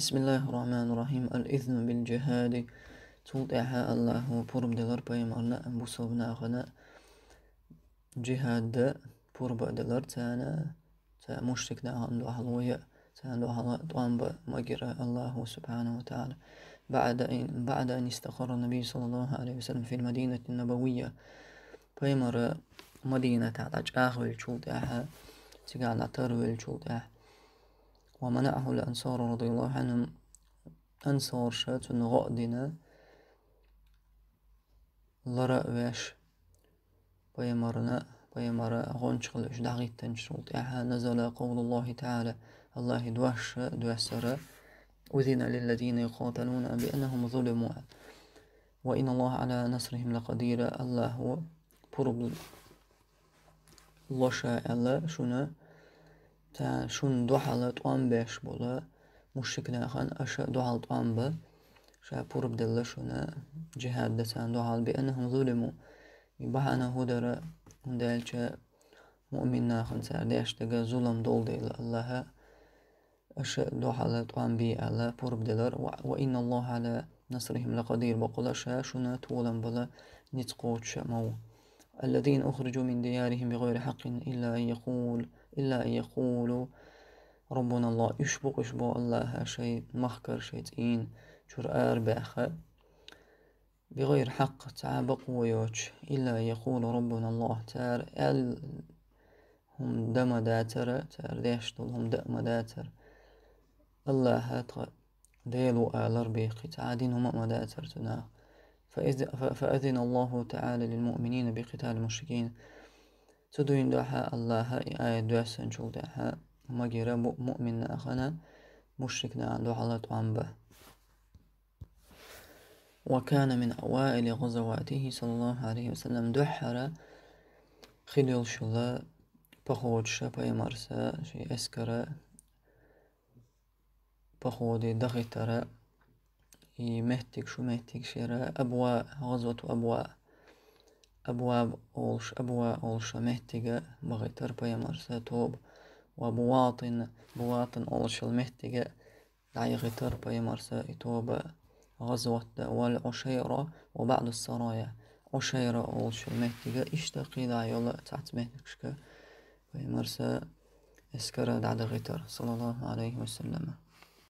بسم الله الرحمن الرحيم الإذن بالجهاد توضعها الله purubdalar payg'ambarlar bu sobni جهاد jihadda purubdalar تانا ta mushriklar hamdu ahloya سألوا على طعام مجرى الله سبحانه وتعالى بعد أن بعد أن استقر النبي صلى الله عليه وسلم في المدينة النبوية فيمر مدينة تعتاج آخر الشوط أها تقال ترو الشوط أها ومنعه الأنصار رضي الله عنهم أنصار شات غادنا لرا واش بيمرنا بيمرا غنش قلش دعي تنشرط إعها نزل قول الله تعالى الله دوش دوسر أذن للذين يقاتلون بأنهم ظلموا وإن الله على نصرهم لقدير الله هو بربل الله شاء الله شنو تا شون دو حالة طوان باش بوله مشکل نخن أشا دو حال طوان با شا بورب دلا جهاد دستان دو حال بأنهم ظلموا يبحانا هدرا مؤمن نخن سر سارداش دگه ظلم دول دیل الله أشا دو حالة توان بي الله بورب دلر وإن الله على نصرهم لقدير بقول شا شونا تولم بلا نتقوت مو الذين أخرجوا من ديارهم بغير حق إلا أن يقول إلا أن يقولوا ربنا الله اشبق اشبق الله her مخكر mahkar şeytin çürər bəxə بغير حق تعابق ويوش إلا أن يقول ربنا الله تار أل هم دم داتر تار ديشتل هم دم داتر الله هاتغ ديلو آلر بيقت عادين هم مداتر تنا فأذن الله تعالى للمؤمنين بقتال المشركين تو دوحا الله هاي آية دوحسن شو دوحا وما غيرا مؤمن أخنا مشركنا عن دوحة الله تعنبا وكان من أوائل غزواته صلى الله عليه وسلم دوحرة خليل شلا بخوتشة بيمارسة شي أسكرة بخودي دغيترة يمهتك شو مهتك شيرا أبواء غزوة أبواء أبواب أولش أبواب أولش محتاجة بغيتر بيا مرسى توب وبواطن بواطن أولش المحتاجة لعيغيتر بيا مرسى توب غزوة والعشيرة وبعد السرايا عشيرة أولش المحتاجة اشتقي دعيولا تحت محتاجك بيا مرسى اسكرا دعي غيتر صلى الله عليه وسلم